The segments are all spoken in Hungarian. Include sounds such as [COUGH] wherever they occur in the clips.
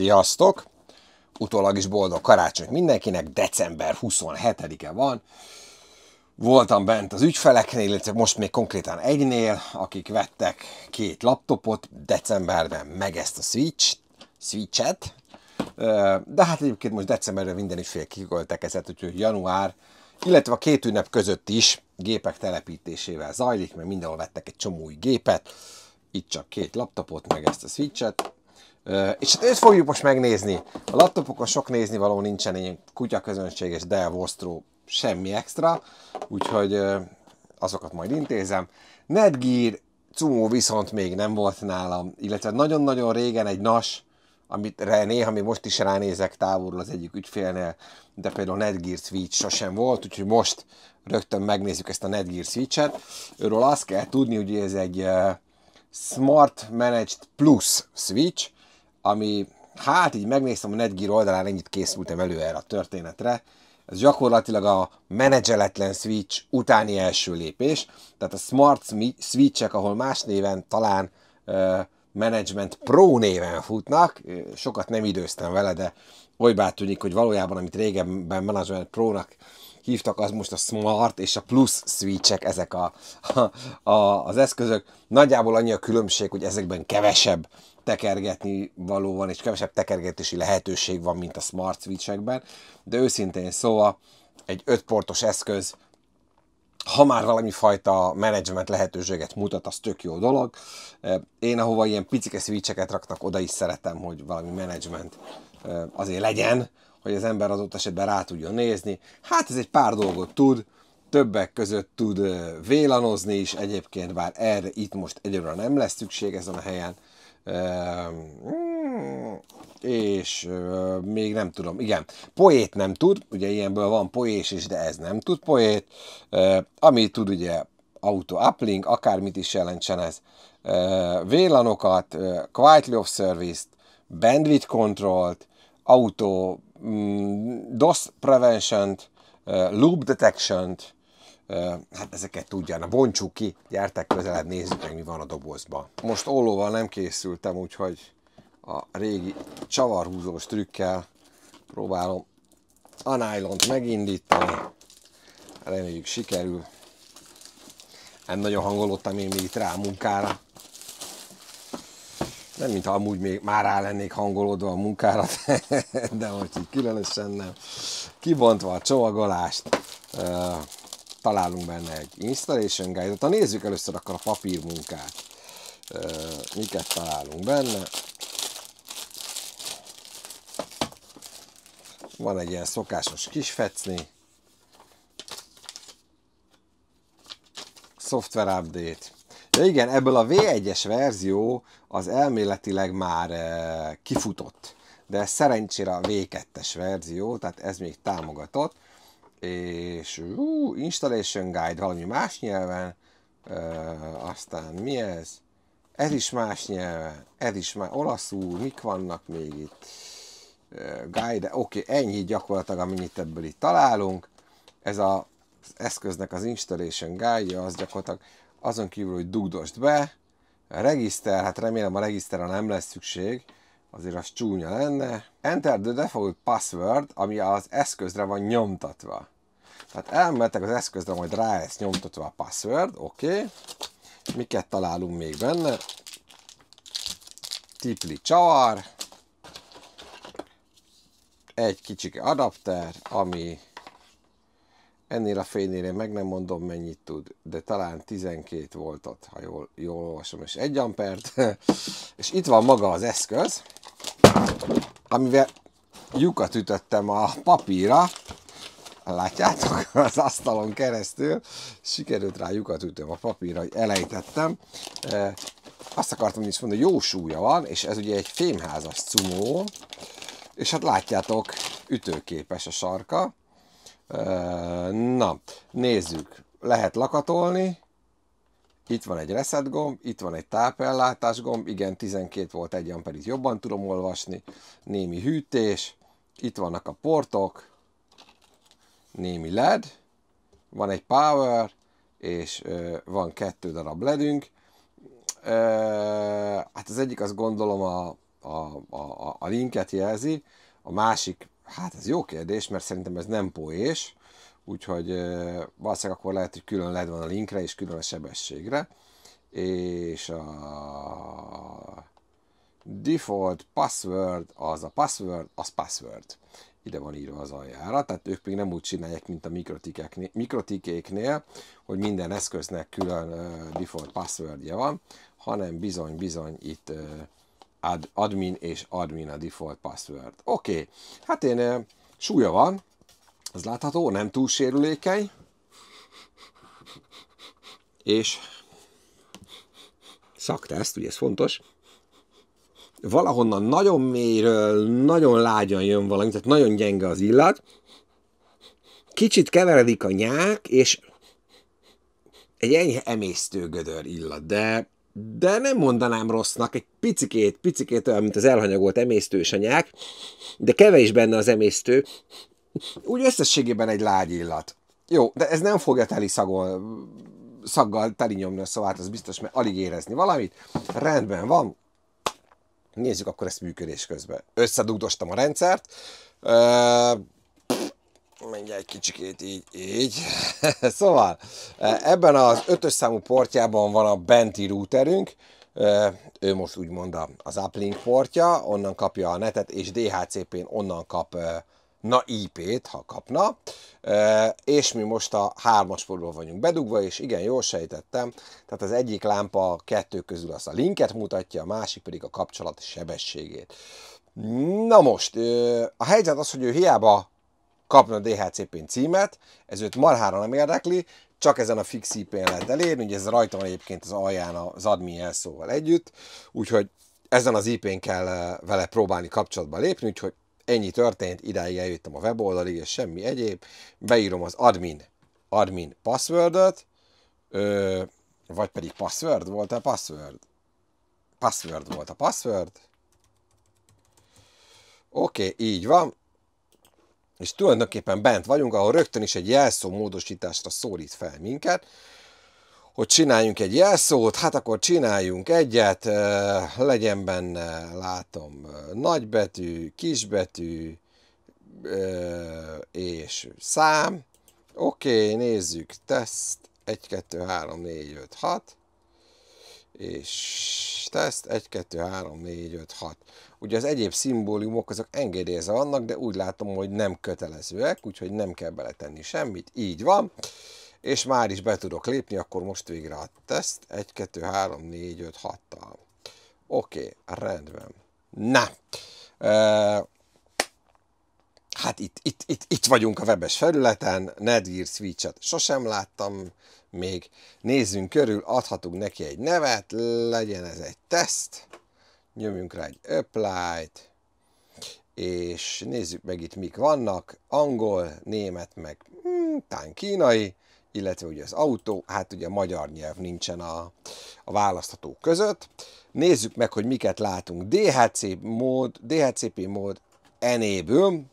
Sziasztok! Utólag is boldog karácsony mindenkinek, december 27-e van. Voltam bent az ügyfeleknél, illetve most még konkrétan egynél, akik vettek két laptopot decemberben, meg ezt a Switch, Switchet. De hát egyébként most decemberben minden ügyfél kiköltekezett, úgyhogy január, illetve a két ünnep között is gépek telepítésével zajlik, mert mindenhol vettek egy csomó új gépet, itt csak két laptopot, meg ezt a Switchet, és hát őt fogjuk most megnézni. A laptopokon sok nézni való nincsen, ilyen közönség és Dell Vostro semmi extra, úgyhogy azokat majd intézem. Netgear Cumó viszont még nem volt nálam, illetve nagyon-nagyon régen egy NAS, amit néha mi most is ránézek távolról az egyik ügyfélnél, de például Netgear Switch sosem volt, úgyhogy most rögtön megnézzük ezt a Netgear Switch-et. Őről azt kell tudni, hogy ez egy Smart Managed Plus Switch, ami, hát így megnéztem a Netgear oldalán, ennyit készültem elő erre a történetre, ez gyakorlatilag a menedzseletlen switch utáni első lépés, tehát a smart switchek, ahol más néven talán uh, Management Pro néven futnak, sokat nem időztem vele, de olybá tűnik, hogy valójában, amit régebben Management Pro-nak uh, hívtak, az most a Smart és a Plus switchek, ezek a, a, a, az eszközök. Nagyjából annyi a különbség, hogy ezekben kevesebb tekergetni való van, és kevesebb tekergetési lehetőség van, mint a Smart switchekben. De őszintén szóval egy ötportos eszköz, ha már valami fajta menedzsment lehetőséget mutat, az tök jó dolog. Én ahova ilyen picike switcheket raknak, oda is szeretem, hogy valami menedzsment azért legyen, hogy az ember az ott esetben rá tudjon nézni. Hát ez egy pár dolgot tud, többek között tud vélanozni is egyébként, bár erre itt most egyébként nem lesz szükség ezen a helyen. Mm, és még nem tudom, igen, poét nem tud, ugye ilyenből van poés is, de ez nem tud poét. Ami tud ugye auto uplink, akármit is jelentsen ez, vélanokat, quietly off service-t, bandwidth control-t, auto Mm, DOS Prevention-t, eh, Loop detection eh, hát ezeket na bontsuk ki, gyertek közelebb, nézzük meg, mi van a dobozban. Most ollóval nem készültem, úgyhogy a régi csavarhúzós trükkel próbálom a nylont megindítani. Reméljük sikerül. Nem nagyon hangolódtam én még itt rá a munkára nem mintha amúgy még már rá lennék hangolódva a munkára, [LAUGHS] de most így különösen nem. Kibontva a csomagolást, találunk benne egy installation guide Ha nézzük először akkor a papírmunkát, miket találunk benne. Van egy ilyen szokásos kis fecni, software update, de igen, ebből a V1-es verzió az elméletileg már eh, kifutott, de szerencsére a V2-es verzió, tehát ez még támogatott, és ú, Installation Guide valami más nyelven, Ö, eh, aztán mi ez? Ez is más nyelven, ez is már olaszul, mik vannak még itt? Eh, guide, oké, okay, ennyi gyakorlatilag, amit ebből itt találunk. Ez a, az eszköznek az Installation guide az gyakorlatilag azon kívül, hogy dugdost be, regiszter, hát remélem a regiszterre nem lesz szükség, azért az csúnya lenne. Enter the default password, ami az eszközre van nyomtatva. Tehát elmentek az eszközre, majd rá lesz nyomtatva a password, oké. Okay. Miket találunk még benne? Tipli csavar, egy kicsike adapter, ami Ennél a fénynél én meg nem mondom, mennyit tud, de talán 12 voltat, ha jól, jól olvasom, és 1 ampert. [LAUGHS] és itt van maga az eszköz, amivel lyukat ütöttem a papírra, látjátok, [LAUGHS] az asztalon keresztül, sikerült rá lyukat ütöm a papírra, hogy elejtettem. E, azt akartam is mondani, hogy jó súlya van, és ez ugye egy fémházas cumó, és hát látjátok, ütőképes a sarka, Na, nézzük. Lehet lakatolni. Itt van egy reset gomb, itt van egy tápellátás gomb, igen, 12 volt egy amperit jobban tudom olvasni, némi hűtés, itt vannak a portok, némi LED, van egy power, és ö, van kettő darab ledünk. hát az egyik azt gondolom a, a, a, a linket jelzi, a másik Hát ez jó kérdés, mert szerintem ez nem poés, úgyhogy valószínűleg akkor lehet, hogy külön led van a linkre és külön a sebességre. És a default password az a password, az password. Ide van írva az aljára, tehát ők még nem úgy csinálják, mint a mikrotikéknél, hogy minden eszköznek külön default passwordje van, hanem bizony-bizony itt ad, admin és admin a default password. Oké, okay. hát én eh, súlya van, az látható, nem túl sérülékeny, és szakteszt, ugye ez fontos, valahonnan nagyon mélyről, nagyon lágyan jön valami, tehát nagyon gyenge az illat, kicsit keveredik a nyák, és egy enyhe emésztő gödör illat, de de nem mondanám rossznak, egy picikét, picikét olyan, mint az elhanyagolt emésztős anyák, de kevés benne az emésztő, úgy összességében egy lágy illat. Jó, de ez nem fogja teli szagol, szaggal teli nyomni a szavát, szóval az biztos, mert alig érezni valamit. Rendben van. Nézzük akkor ezt működés közben. Összedugdostam a rendszert. Ö- Mindjárt egy kicsikét így, így. [LAUGHS] szóval e, ebben az ötös számú portjában van a benti routerünk, e, ő most úgymond az uplink portja, onnan kapja a netet, és DHCP-n onnan kap e, na IP-t, ha kapna, és mi most a hármas portból vagyunk bedugva, és igen, jól sejtettem, tehát az egyik lámpa a kettő közül azt a linket mutatja, a másik pedig a kapcsolat sebességét. Na most, a helyzet az, hogy ő hiába kapna a DHCP-n címet, ez őt marhára nem érdekli, csak ezen a fix IP-n lehet elérni, ugye ez rajta van egyébként az alján az admin jelszóval együtt, úgyhogy ezen az IP-n kell eh, vele próbálni kapcsolatba lépni, úgyhogy ennyi történt, idáig eljöttem a weboldalig, és semmi egyéb, beírom az admin, admin password vagy pedig password volt a password? Password volt a password. Oké, okay, így van és tulajdonképpen bent vagyunk, ahol rögtön is egy jelszó módosításra szólít fel minket, hogy csináljunk egy jelszót, hát akkor csináljunk egyet, legyen benne, látom, nagybetű, kisbetű, és szám. Oké, okay, nézzük, teszt, 1, 2, 3, 4, 5, 6, és teszt, 1, 2, 3, 4, 5, 6. Ugye az egyéb szimbólumok azok engedélyezve vannak, de úgy látom, hogy nem kötelezőek, úgyhogy nem kell beletenni semmit. Így van. És már is be tudok lépni, akkor most végre a teszt. 1, 2, 3, 4, 5, 6 -tal. Oké, rendben. Na. Uh, hát itt, itt, itt, itt vagyunk a webes felületen, Netgear Switch-et sosem láttam még. Nézzünk körül, adhatunk neki egy nevet, legyen ez egy teszt nyomjunk rá egy apply-t, és nézzük meg itt mik vannak, angol, német, meg hm, tán kínai, illetve ugye az autó, hát ugye a magyar nyelv nincsen a, a választható között. Nézzük meg, hogy miket látunk. DHC mód, DHCP mód enable, hmm,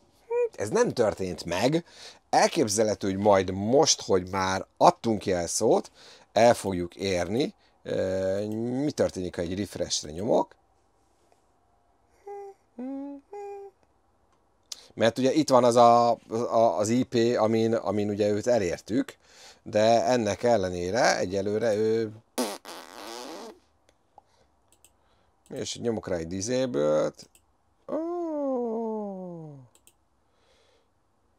ez nem történt meg, elképzelhető, hogy majd most, hogy már adtunk jelszót, el fogjuk érni. Mi történik, ha egy refreshre nyomok? Mert ugye itt van az a, a, az IP, amin, amin ugye őt elértük, de ennek ellenére egyelőre ő... És nyomok rá egy dizébőt. Oh.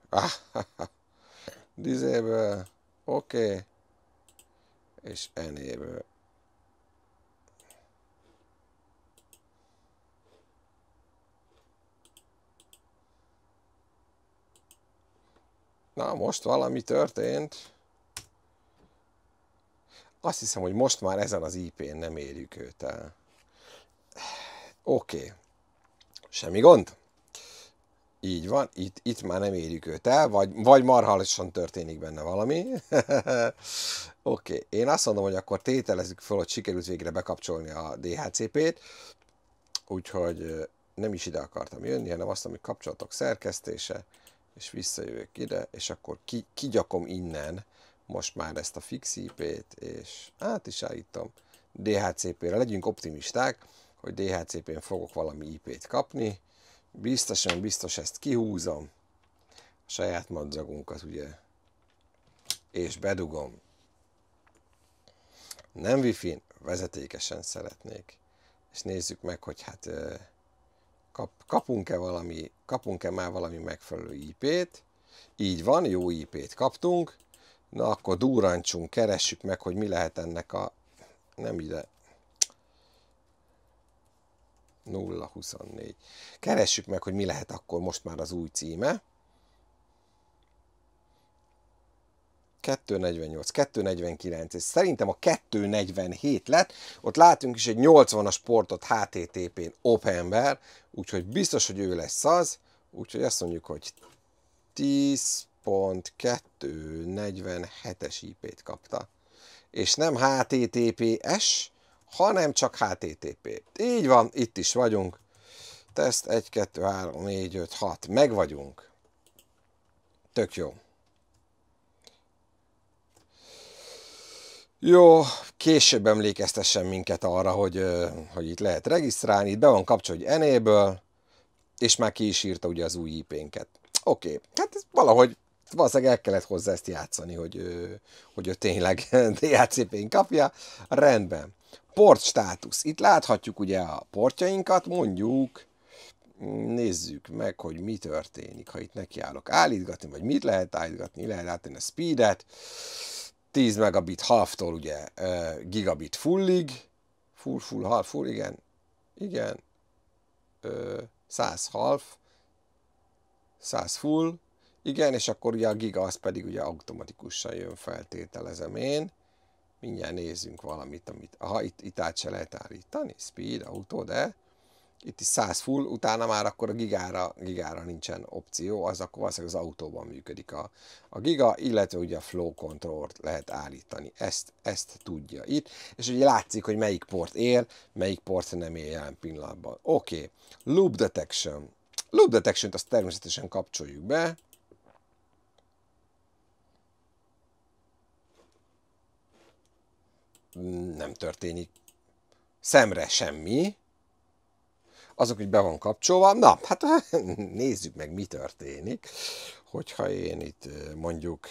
Ah, [LAUGHS] oké. Okay. És enéből. Na, most valami történt. Azt hiszem, hogy most már ezen az IP-n nem érjük őt el. Oké. Okay. Semmi gond. Így van, itt, itt már nem érjük őt el, vagy, vagy marhalisan történik benne valami. [LAUGHS] Oké, okay. én azt mondom, hogy akkor tételezzük föl, hogy sikerült végre bekapcsolni a DHCP-t, úgyhogy nem is ide akartam jönni, hanem azt, hogy kapcsolatok szerkesztése és visszajövök ide, és akkor ki, kigyakom innen most már ezt a fix IP-t, és át is állítom DHCP-re. Legyünk optimisták, hogy DHCP-n fogok valami IP-t kapni. Biztosan, biztos ezt kihúzom, a saját madzagunkat ugye, és bedugom. Nem wifi vezetékesen szeretnék. És nézzük meg, hogy hát kap, kapunk-e valami, kapunk-e már valami megfelelő IP-t, így van, jó IP-t kaptunk, na akkor durancsunk keressük meg, hogy mi lehet ennek a, nem ide, 0-24. Keressük meg, hogy mi lehet akkor most már az új címe. 248, 249, és szerintem a 247 lett, ott látunk is egy 80-as portot HTTP-n Openber, úgyhogy biztos, hogy ő lesz az, úgyhogy azt mondjuk, hogy 10.247-es IP-t kapta, és nem HTTPS, hanem csak HTTP. Így van, itt is vagyunk, teszt 1, 2, 3, 4, 5, 6, meg vagyunk. Tök jó. Jó, később emlékeztessen minket arra, hogy, hogy itt lehet regisztrálni, itt be van kapcsolva, hogy enéből, és már ki is írta ugye az új IP-nket. Oké, okay. hát ez valahogy valószínűleg el kellett hozzá ezt játszani, hogy, hogy ő tényleg DHCP-n [LAUGHS] kapja. Rendben. Port státusz. Itt láthatjuk ugye a portjainkat, mondjuk nézzük meg, hogy mi történik, ha itt nekiállok állítgatni, vagy mit lehet állítgatni, lehet látni a speedet, 10 megabit halftól ugye gigabit fullig, full, full, half, full, igen, igen, 100 half, 100 full, igen, és akkor ugye a giga az pedig ugye automatikusan jön feltételezem én. Mindjárt nézzünk valamit, amit... Aha, itt, itt át se lehet állítani, speed, autó, de itt is 100 full, utána már akkor a gigára, gigára nincsen opció, az akkor valószínűleg az autóban működik a, a giga, illetve ugye a flow control lehet állítani. Ezt, ezt tudja itt, és ugye látszik, hogy melyik port él, melyik port nem él jelen pillanatban. Oké, okay. loop detection. Loop detection-t azt természetesen kapcsoljuk be, nem történik szemre semmi, azok így be van kapcsolva. Na, hát [LAUGHS] nézzük meg, mi történik, hogyha én itt mondjuk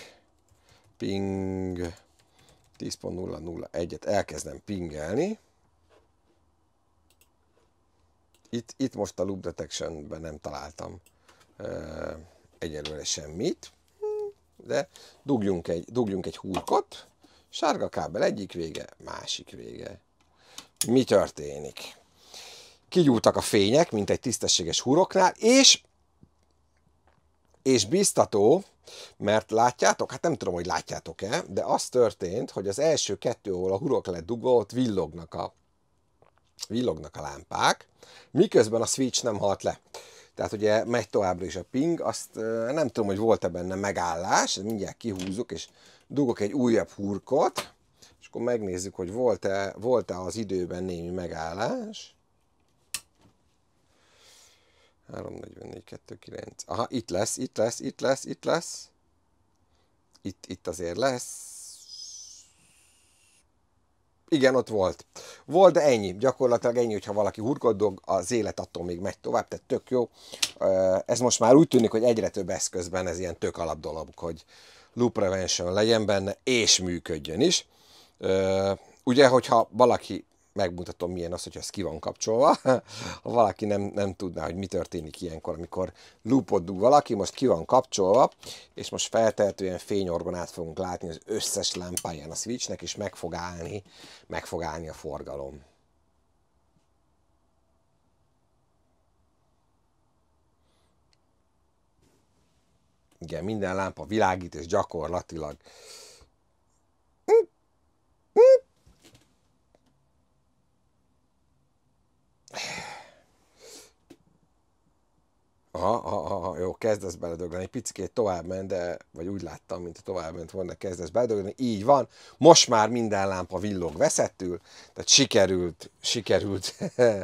ping 10.001-et elkezdem pingelni. Itt, itt most a loop detection nem találtam egyelőre semmit, de dugjunk egy, dugjunk egy húrkot, sárga kábel egyik vége, másik vége. Mi történik? kigyúltak a fények, mint egy tisztességes huroknál, és, és biztató, mert látjátok, hát nem tudom, hogy látjátok-e, de az történt, hogy az első kettő, ahol a hurok lett dugva, ott villognak a, villognak a lámpák, miközben a switch nem halt le. Tehát ugye megy továbbra is a ping, azt nem tudom, hogy volt-e benne megállás, mindjárt kihúzok, és dugok egy újabb hurkot, és akkor megnézzük, hogy volt-e volt -e az időben némi megállás. 344, 29. Aha, itt lesz, itt lesz, itt lesz, itt lesz. Itt, itt azért lesz. Igen, ott volt. Volt, de ennyi. Gyakorlatilag ennyi, hogyha valaki hurkodog, az élet attól még megy tovább, tehát tök jó. Ez most már úgy tűnik, hogy egyre több eszközben ez ilyen tök alap dolog, hogy loop prevention legyen benne, és működjön is. Ugye, hogyha valaki megmutatom, milyen az, hogyha ez ki van kapcsolva. [LAUGHS] Ha valaki nem, nem tudná, hogy mi történik ilyenkor, amikor loopot dug valaki, most ki van kapcsolva, és most feltehetően fényorgonát fogunk látni az összes lámpáján a switchnek, és meg fog állni, meg fog állni a forgalom. Igen, minden lámpa világít, és gyakorlatilag Aha, aha, aha, jó, kezdesz beledögleni, picit tovább ment, de, vagy úgy láttam, mint tovább ment volna, kezdesz beledögleni, így van, most már minden lámpa villog veszettül, tehát sikerült, sikerült,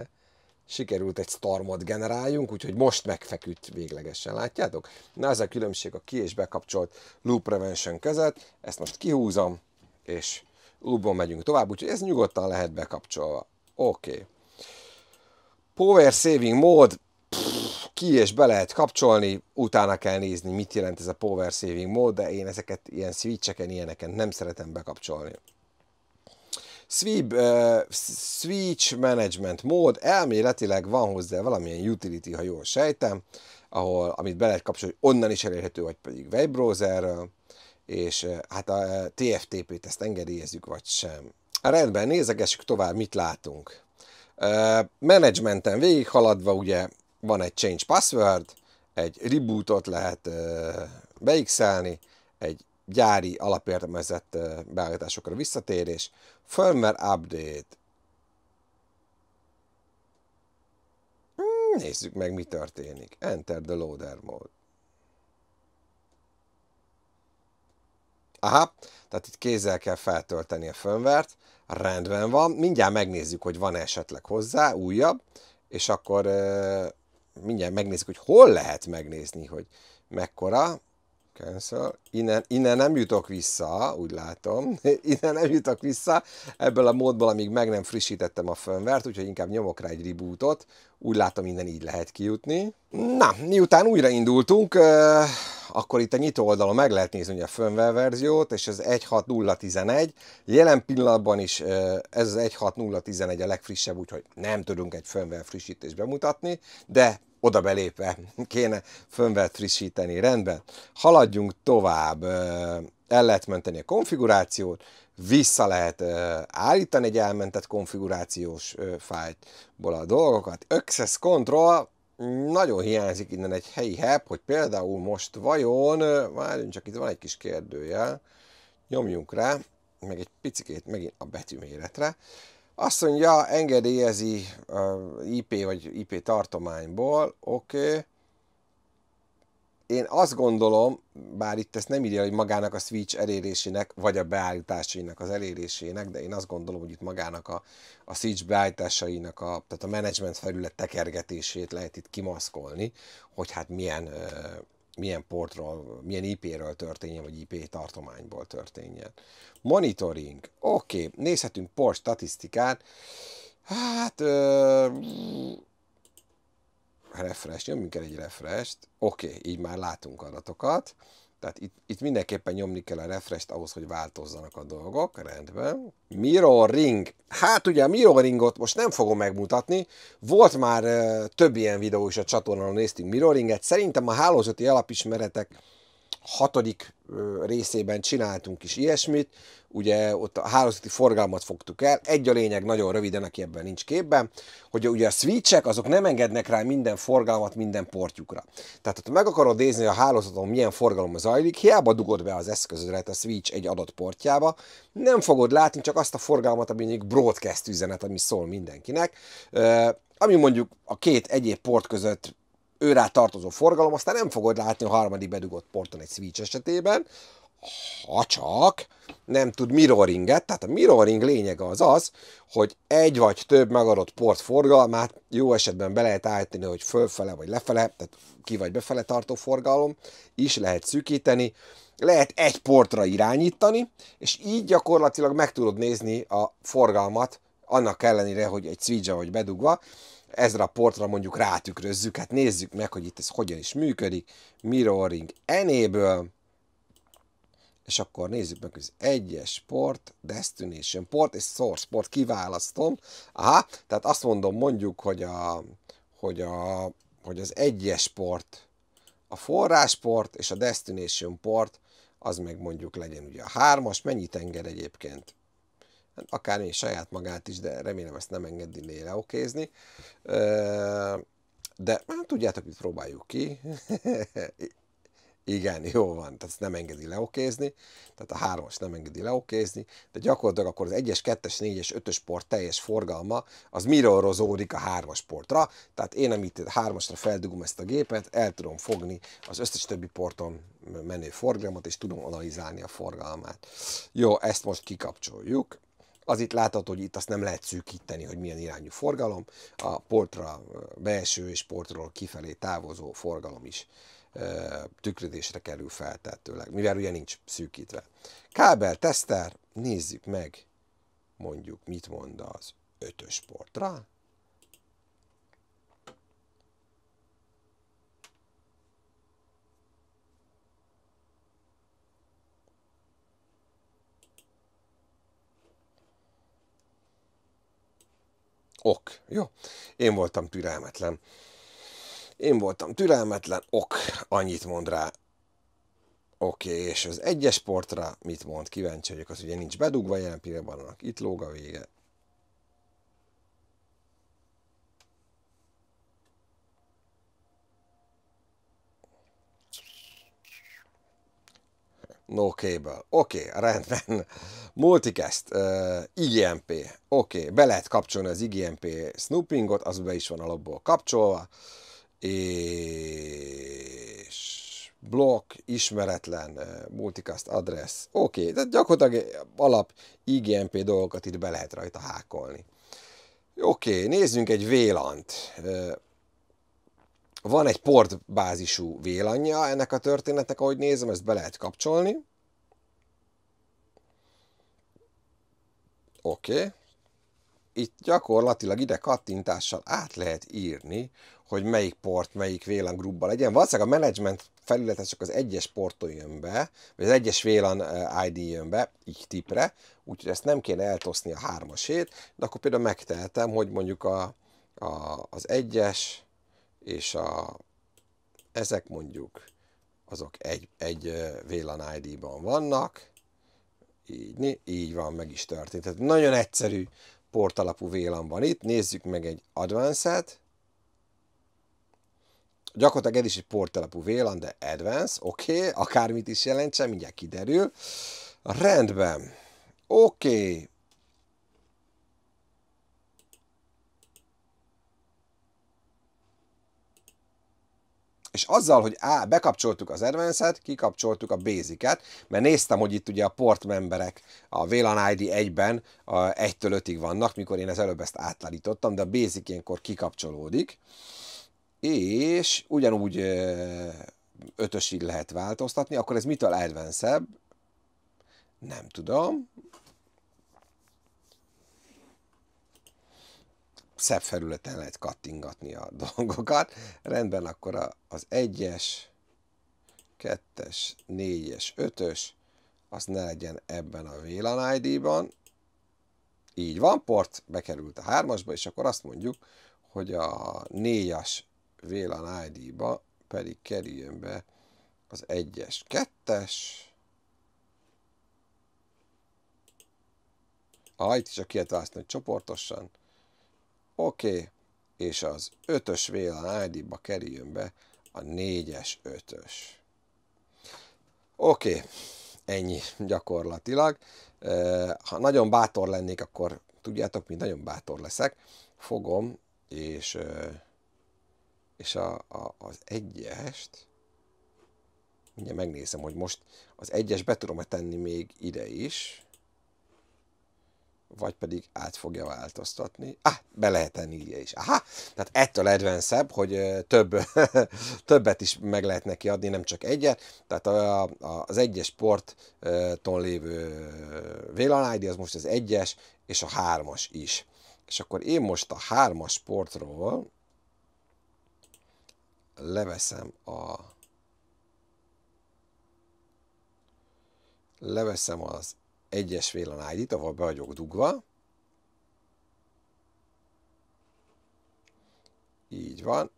[LAUGHS] sikerült egy stormot generáljunk, úgyhogy most megfeküdt véglegesen, látjátok? Na ez a különbség a ki és bekapcsolt loop prevention között, ezt most kihúzom, és loopon megyünk tovább, úgyhogy ez nyugodtan lehet bekapcsolva. Oké. Okay. Power saving mode, ki és be lehet kapcsolni, utána kell nézni, mit jelent ez a power saving mód, de én ezeket ilyen switcheken, ilyeneken nem szeretem bekapcsolni. Sweep, uh, switch management mód, elméletileg van hozzá valamilyen utility, ha jól sejtem, ahol, amit be lehet kapcsolni, onnan is elérhető, vagy pedig webbrowserről, és hát a TFTP-t ezt engedélyezzük, vagy sem. Rendben, nézegessük tovább, mit látunk. Uh, menedzsmenten végighaladva ugye van egy change password, egy rebootot lehet beixelni, egy gyári alapértelmezett beállításokra visszatérés, firmware update. Hmm, nézzük meg, mi történik. Enter the loader mode. Aha, tehát itt kézzel kell feltölteni a firmware-t. Rendben van. Mindjárt megnézzük, hogy van -e esetleg hozzá újabb, és akkor mindjárt megnézzük, hogy hol lehet megnézni, hogy mekkora. Cancel. Innen, innen nem jutok vissza, úgy látom. [LAUGHS] Innen nem jutok vissza. Ebből a módból, amíg meg nem frissítettem a firmware úgyhogy inkább nyomok rá egy rebootot, úgy látom, minden így lehet kijutni. Na, miután újraindultunk, akkor itt a nyitó oldalon meg lehet nézni a firmware verziót, és ez 1.6.0.11. Jelen pillanatban is ez az 1.6.0.11 a legfrissebb, úgyhogy nem tudunk egy firmware frissítést bemutatni, de oda belépve kéne firmware frissíteni, rendben. Haladjunk tovább, el lehet menteni a konfigurációt, vissza lehet állítani egy elmentett konfigurációs fájtból a dolgokat. Access Control, nagyon hiányzik innen egy helyi help, hogy például most vajon, várjunk csak, itt van egy kis kérdőjel, nyomjunk rá, meg egy picikét megint a betűméretre. Azt mondja, engedélyezi IP vagy IP tartományból, oké, okay én azt gondolom, bár itt ezt nem írja, hogy magának a switch elérésének, vagy a beállításainak az elérésének, de én azt gondolom, hogy itt magának a, a switch beállításainak, a, tehát a management felület tekergetését lehet itt kimaszkolni, hogy hát milyen, milyen portról, milyen IP-ről történjen, vagy IP tartományból történjen. Monitoring. Oké, okay. nézhetünk port statisztikát. Hát... Ö- refresh, nyomjunk el egy refresh oké, okay, így már látunk adatokat, tehát itt, itt mindenképpen nyomni kell a refresh ahhoz, hogy változzanak a dolgok, rendben. Mirroring. Hát ugye a mirroringot most nem fogom megmutatni, volt már uh, több ilyen videó is a csatornán, néztünk mirroringet, szerintem a hálózati alapismeretek hatodik részében csináltunk is ilyesmit, ugye ott a hálózati forgalmat fogtuk el, egy a lényeg nagyon röviden, aki ebben nincs képben, hogy ugye a switchek azok nem engednek rá minden forgalmat minden portjukra. Tehát ha meg akarod nézni a hálózaton milyen forgalom zajlik, hiába dugod be az eszközödet a switch egy adott portjába, nem fogod látni csak azt a forgalmat, ami mondjuk broadcast üzenet, ami szól mindenkinek, ami mondjuk a két egyéb port között őrá tartozó forgalom, aztán nem fogod látni a harmadik bedugott porton egy switch esetében, ha csak nem tud mirroringet, tehát a mirroring lényege az az, hogy egy vagy több megadott port forgalmát jó esetben be lehet állítani, hogy fölfele vagy lefele, tehát ki vagy befele tartó forgalom is lehet szűkíteni, lehet egy portra irányítani, és így gyakorlatilag meg tudod nézni a forgalmat, annak ellenére, hogy egy switch vagy bedugva, ezra portra mondjuk rátükrözzük, hát nézzük meg, hogy itt ez hogyan is működik, mirroring enable, és akkor nézzük meg az egyes port, destination port és source port kiválasztom. Aha, tehát azt mondom mondjuk, hogy, a, hogy, a, hogy az egyes port a forrásport és a destination port az meg mondjuk legyen ugye a hármas, mennyit enged egyébként? Hát akár én saját magát is, de remélem ezt nem engedi léleokézni. De hát tudjátok, hogy próbáljuk ki. [LAUGHS] Igen, jó van, tehát ezt nem engedi leokézni, tehát a hármas nem engedi leokézni, de gyakorlatilag akkor az 1-es, 2-es, 4-es, 5-ös port teljes forgalma, az mirrorozódik a 3-as portra, tehát én amit 3-asra feldugom ezt a gépet, el tudom fogni az összes többi porton menő forgalmat, és tudom analizálni a forgalmát. Jó, ezt most kikapcsoljuk. Az itt látható, hogy itt azt nem lehet szűkíteni, hogy milyen irányú forgalom. A portra belső és portról kifelé távozó forgalom is tükrödésre kerül feltetőleg, mivel ugye nincs szűkítve. Kábel teszter, nézzük meg, mondjuk mit mond az ötös portra. ok. Jó, én voltam türelmetlen. Én voltam türelmetlen, ok, annyit mond rá. Oké, okay, és az egyes sportra mit mond? Kíváncsi vagyok, az ugye nincs bedugva jelen pillanatban, itt lóg a vége. No cable. Oké, okay, rendben. Multicast, uh, IGMP. Oké, okay, be lehet kapcsolni az IGMP snoopingot, az be is van alapból kapcsolva. És blok, ismeretlen, multicast address. Oké, okay, tehát gyakorlatilag alap IGMP dolgokat itt be lehet rajta hákolni. Oké, okay, nézzünk egy vélant. Uh, van egy portbázisú vélanja ennek a történetnek, ahogy nézem, ezt be lehet kapcsolni. Oké. Okay. Itt gyakorlatilag ide kattintással át lehet írni, hogy melyik port, melyik vélan grubba legyen. Valószínűleg a management felülete csak az egyes porton jön be, vagy az egyes vélan eh, ID jön be, így tipre, úgyhogy ezt nem kéne eltoszni a hármasét, de akkor például megtehetem, hogy mondjuk a, a, az egyes, és a, ezek mondjuk azok egy, egy VLAN ID-ban vannak, így, így van, meg is történt. Tehát nagyon egyszerű portalapú VLAN van itt, nézzük meg egy Advanced-et, gyakorlatilag ez is egy portalapú VLAN, de Advanced, oké, okay, akármit is jelentse, mindjárt kiderül. Rendben, oké, okay. és azzal, hogy A, bekapcsoltuk az advanced kikapcsoltuk a basic mert néztem, hogy itt ugye a Port memberek a VLAN ID 1-ben 1-től 5-ig vannak, mikor én az előbb ezt átlalítottam, de a basic ilyenkor kikapcsolódik, és ugyanúgy ötösig lehet változtatni, akkor ez mitől advanced? Nem tudom, szebb felületen lehet kattingatni a [LAUGHS] dolgokat. Rendben, akkor az 1-es, 2-es, 4-es, 5-ös, az ne legyen ebben a VLAN ID-ban. Így van, port bekerült a 3-asba, és akkor azt mondjuk, hogy a 4-as VLAN ID-ba pedig kerüljön be az 1-es, 2-es, Ah, itt is a kihet választani csoportosan. Oké, és az ötös vélan ID-ba kerüljön be a négyes ötös. Oké, okay, Oké, ennyi gyakorlatilag. Ha nagyon bátor lennék, akkor tudjátok, mi nagyon bátor leszek, fogom, és, és a, a, az egyest, mindjárt megnézem, hogy most az egyes be tudom -e tenni még ide is, vagy pedig át fogja változtatni. Ah, be lehet ennie is. Aha, tehát ettől edvenszebb, hogy több, [LAUGHS] többet is meg lehet neki adni, nem csak egyet. Tehát a, a, az egyes porton lévő VLAN az most az egyes, és a hármas is. És akkor én most a hármas sportról leveszem a leveszem az egyes VLAN id ahol be vagyok dugva. Így van.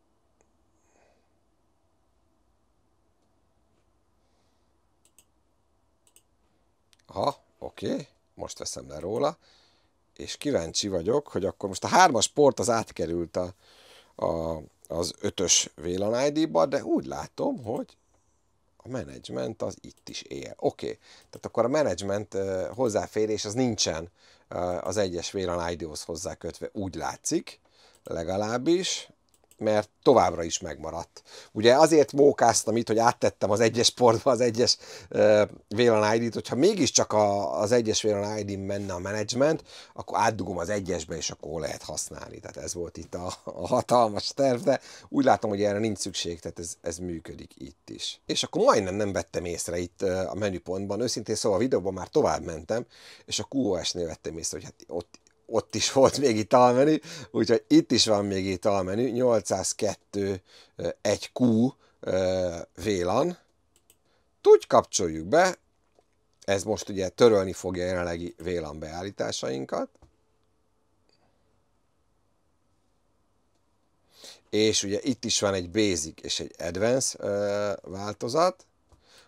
Aha, oké, most veszem le róla. És kíváncsi vagyok, hogy akkor most a hármas port az átkerült a, a, az ötös vélan ID-ba, de úgy látom, hogy a menedzsment az itt is él. Oké, okay. tehát akkor a menedzsment hozzáférés az nincsen az egyes vélan ID-hoz hozzá kötve, úgy látszik, legalábbis, mert továbbra is megmaradt. Ugye azért mókáztam itt, hogy áttettem az egyes portba az egyes uh, VLAN ID-t, hogyha mégiscsak a, az egyes VLAN id menne a menedzsment, akkor átdugom az egyesbe, és akkor lehet használni. Tehát ez volt itt a, a hatalmas terv, de úgy látom, hogy erre nincs szükség, tehát ez, ez működik itt is. És akkor majdnem nem vettem észre itt a menüpontban, őszintén szóval a videóban már tovább mentem, és a QoS-nél vettem észre, hogy hát ott ott is volt még italmenü, úgyhogy itt is van még italmenü, 802 1Q vélan. Úgy kapcsoljuk be, ez most ugye törölni fogja a jelenlegi vélan beállításainkat. És ugye itt is van egy Basic és egy advance változat,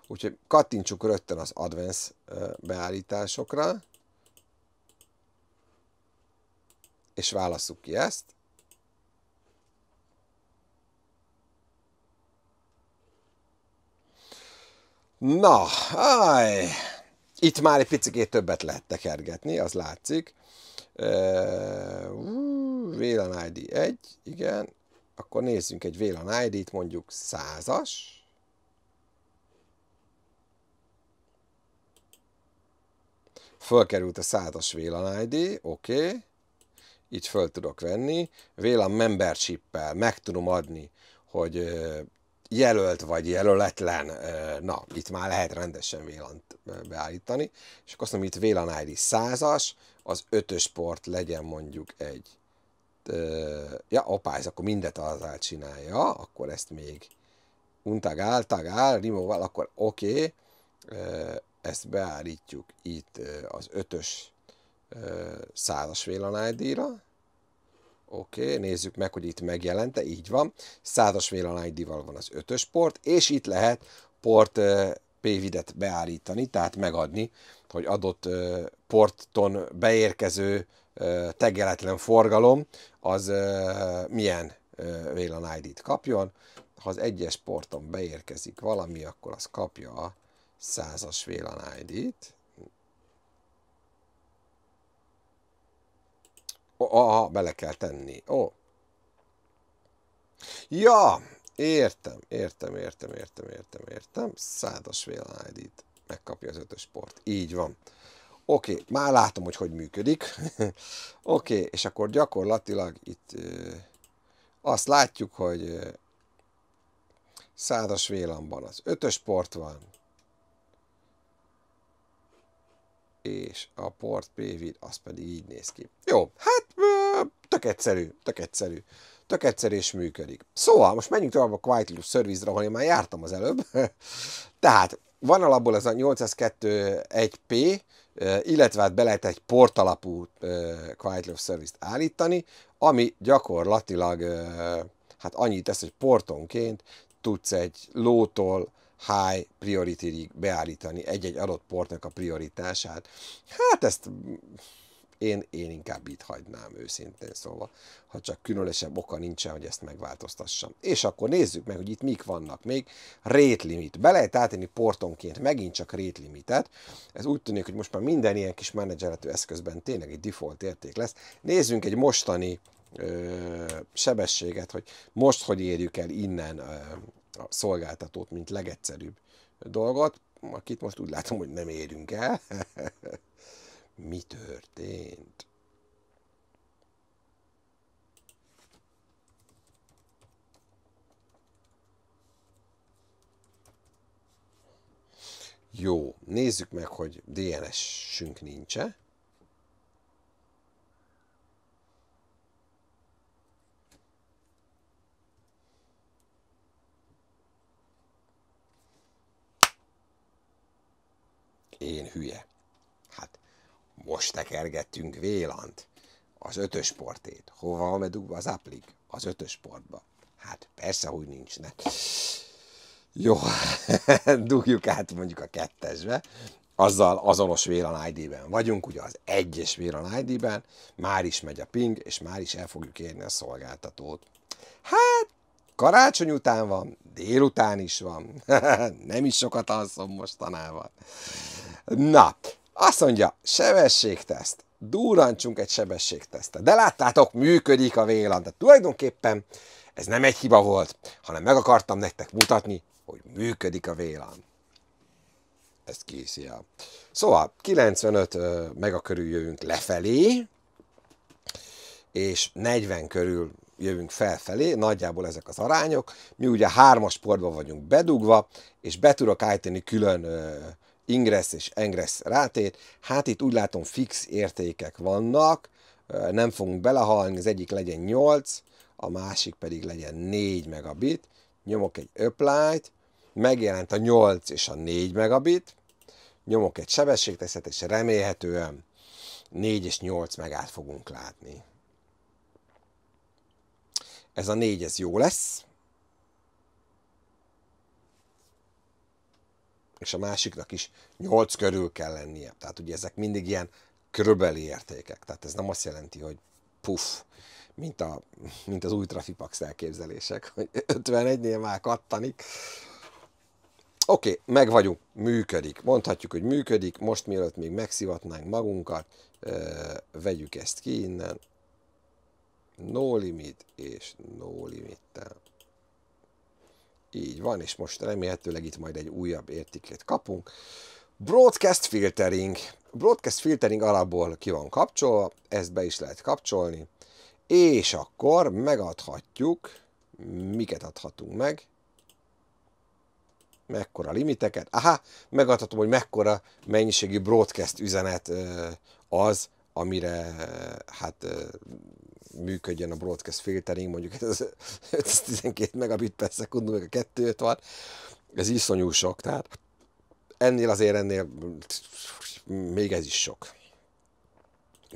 úgyhogy kattintsuk rögtön az advance beállításokra. és válasszuk ki ezt. Na, aj, Itt már egy picit többet lehet tekergetni, az látszik. Uh, VLAN ID 1, igen. Akkor nézzünk egy VLAN ID-t, mondjuk 100-as. Fölkerült a 100-as VLAN ID, oké. Okay így föl tudok venni, vélem membership-el meg tudom adni, hogy jelölt vagy jelöletlen, na, itt már lehet rendesen vélant beállítani, és akkor azt mondom, itt vélan ID 100-as, az ötös sport port legyen mondjuk egy, ja, opá, ez akkor mindet az csinálja, akkor ezt még untagál, tagál, removal, akkor oké, okay. ezt beállítjuk itt az ötös ös százas VLAN ID-ra. Oké, okay, nézzük meg, hogy itt megjelente, így van. Százas VLAN ID-val van az ötös port, és itt lehet port PVD-et beállítani, tehát megadni, hogy adott porton beérkező tegeletlen forgalom az milyen VLAN ID-t kapjon. Ha az egyes porton beérkezik valami, akkor az kapja a százas VLAN ID-t. Aha, bele kell tenni. Ó. Oh. Ja, értem, értem, értem, értem, értem, értem. Szádas vélállít. Megkapja az ötös sport. Így van. Oké, okay, már látom, hogy hogy működik. [LAUGHS] Oké, okay, és akkor gyakorlatilag itt ö, azt látjuk, hogy ö, szádas vélamban az ötös port van, és a port prévid az pedig így néz ki. Jó, hát tök egyszerű, tök egyszerű. Tök egyszerű és működik. Szóval, most menjünk tovább a Quiet Loop Service-ra, ahol én már jártam az előbb. [LAUGHS] Tehát van alapból ez a 802.1p, illetve hát be lehet egy alapú Quiet Loop Service-t állítani, ami gyakorlatilag hát annyit tesz, hogy portonként tudsz egy lótól high priority beállítani egy-egy adott portnak a prioritását. Hát ezt én, én inkább itt hagynám őszintén szóval, ha csak különösebb oka nincsen, hogy ezt megváltoztassam. És akkor nézzük meg, hogy itt mik vannak még. Rate limit. Be lehet átenni portonként megint csak rate limitet. Ez úgy tűnik, hogy most már minden ilyen kis menedzserető eszközben tényleg egy default érték lesz. Nézzünk egy mostani ö, sebességet, hogy most hogy érjük el innen ö, a szolgáltatót, mint legegyszerűbb dolgot, akit most úgy látom, hogy nem érünk el. [LAUGHS] Mi történt? Jó, nézzük meg, hogy dns sünk nincs én hülye. Hát, most tekergettünk Vélant, az ötös portét. Hova van bedugva az aplik? Az ötös portba. Hát persze, hogy nincs, ne. Jó, [LAUGHS] dugjuk át mondjuk a kettesbe, azzal azonos Vélan ID-ben vagyunk, ugye az egyes Vélan ID-ben, már is megy a ping, és már is el fogjuk érni a szolgáltatót. Hát, karácsony után van, délután is van, [LAUGHS] nem is sokat alszom mostanában. Na, azt mondja, sebességteszt. Durrancsunk egy sebességtesztet. De láttátok, működik a vélan. Tehát tulajdonképpen ez nem egy hiba volt, hanem meg akartam nektek mutatni, hogy működik a vélan. Ezt készi a... Szóval 95 a körül jövünk lefelé, és 40 körül jövünk felfelé, nagyjából ezek az arányok. Mi ugye hármas sportban vagyunk bedugva, és be tudok állítani külön ingress és engress rátét. Hát itt úgy látom fix értékek vannak, nem fogunk belehalni, az egyik legyen 8, a másik pedig legyen 4 megabit. Nyomok egy apply megjelent a 8 és a 4 megabit, nyomok egy sebességteszet, és remélhetően 4 és 8 megát fogunk látni. Ez a 4, ez jó lesz. és a másiknak is 8 körül kell lennie. Tehát ugye ezek mindig ilyen körülbeli értékek. Tehát ez nem azt jelenti, hogy puff, mint, a, mint az új Trafipax elképzelések, [LAUGHS] hogy 51-nél már kattanik. Oké, okay, meg vagyunk, működik. Mondhatjuk, hogy működik. Most mielőtt még megszivatnánk magunkat, vegyük ezt ki innen. No limit és no limittel. Így van, és most remélhetőleg itt majd egy újabb értikét kapunk. Broadcast filtering. Broadcast filtering alapból ki van kapcsolva, ezt be is lehet kapcsolni, és akkor megadhatjuk, miket adhatunk meg, mekkora limiteket, aha, megadhatom, hogy mekkora mennyiségű broadcast üzenet az, amire hát működjön a broadcast filtering, mondjuk ez 512 megabit per szekundum, meg a kettőt van, ez iszonyú sok, tehát ennél azért ennél még ez is sok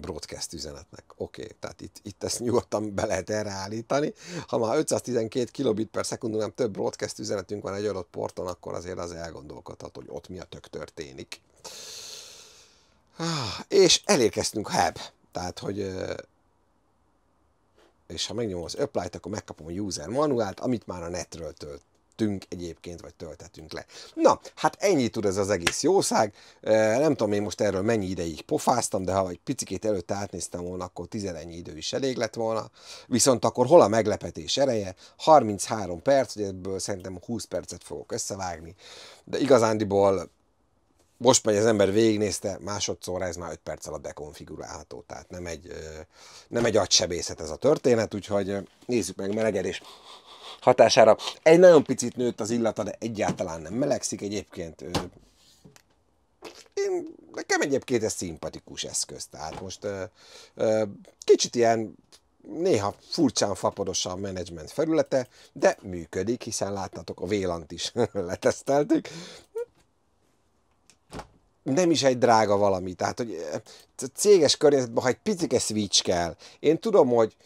broadcast üzenetnek. Oké, okay, tehát itt, itt ezt nyugodtan be lehet erre állítani. Ha már 512 kilobit per szekundum, nem több broadcast üzenetünk van egy adott porton, akkor azért az elgondolkodhat, hogy ott mi a tök történik. Ah, és elérkeztünk a hub. Tehát, hogy és ha megnyomom az apply akkor megkapom a user manuált, amit már a netről tölt egyébként, vagy töltetünk le. Na, hát ennyi tud ez az egész jószág. Nem tudom én most erről mennyi ideig pofáztam, de ha egy picikét előtt átnéztem volna, akkor tizenennyi idő is elég lett volna. Viszont akkor hol a meglepetés ereje? 33 perc, ugye ebből szerintem 20 percet fogok összevágni, de igazándiból most megy az ember végignézte, másodszorra ez már 5 perc alatt dekonfigurálható, tehát nem egy, nem egy agysebészet ez a történet, úgyhogy nézzük meg melegedés hatására. Egy nagyon picit nőtt az illata, de egyáltalán nem melegszik egyébként. Én, nekem egyébként ez szimpatikus eszköz, tehát most kicsit ilyen néha furcsán fapodos a menedzsment felülete, de működik, hiszen láttatok a vélant is [LAUGHS] leteszteltük, nem is egy drága valami. Tehát, hogy eh, céges környezetben, ha egy picike switch kell, én tudom, hogy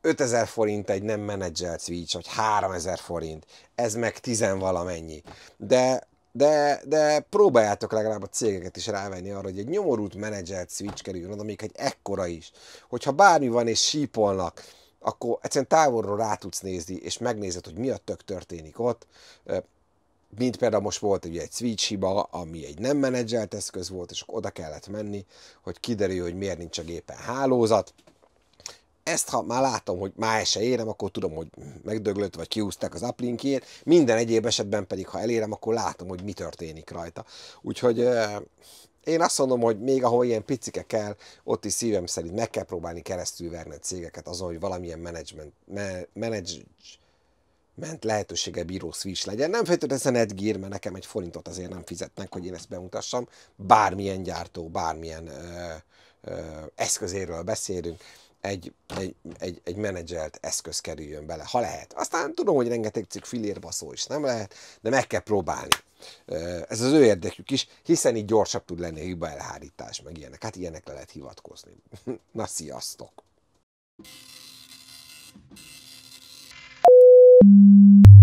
5000 forint egy nem menedzsel switch, vagy 3000 forint, ez meg 10 valamennyi. De de, de próbáljátok legalább a cégeket is rávenni arra, hogy egy nyomorult menedzsel switch kerüljön oda, még egy ekkora is. Hogyha bármi van és sípolnak, akkor egyszerűen távolról rá tudsz nézni, és megnézed, hogy mi a tök történik ott. Eh, mint például most volt ugye egy switch hiba, ami egy nem menedzselt eszköz volt, és oda kellett menni, hogy kiderül, hogy miért nincs a gépen hálózat. Ezt ha már látom, hogy már se érem, akkor tudom, hogy megdöglött, vagy kiúzták az aplinkjét. Minden egyéb esetben pedig, ha elérem, akkor látom, hogy mi történik rajta. Úgyhogy én azt mondom, hogy még ahol ilyen picike kell, ott is szívem szerint meg kell próbálni keresztülverni a cégeket azon, hogy valamilyen menedzsment, me, manage, ment lehetősége bíró Switch legyen. Nem feltétlenül ez a Netgear, mert nekem egy forintot azért nem fizetnek, hogy én ezt bemutassam. Bármilyen gyártó, bármilyen ö, ö, eszközéről beszélünk, egy, egy, egy, egy menedzselt eszköz kerüljön bele, ha lehet. Aztán tudom, hogy rengeteg cikk filérbaszó is nem lehet, de meg kell próbálni. Ez az ő érdekük is, hiszen így gyorsabb tud lenni a hiba elhárítás, meg ilyenek. Hát ilyenekre lehet hivatkozni. [LAUGHS] Na, sziasztok! thank you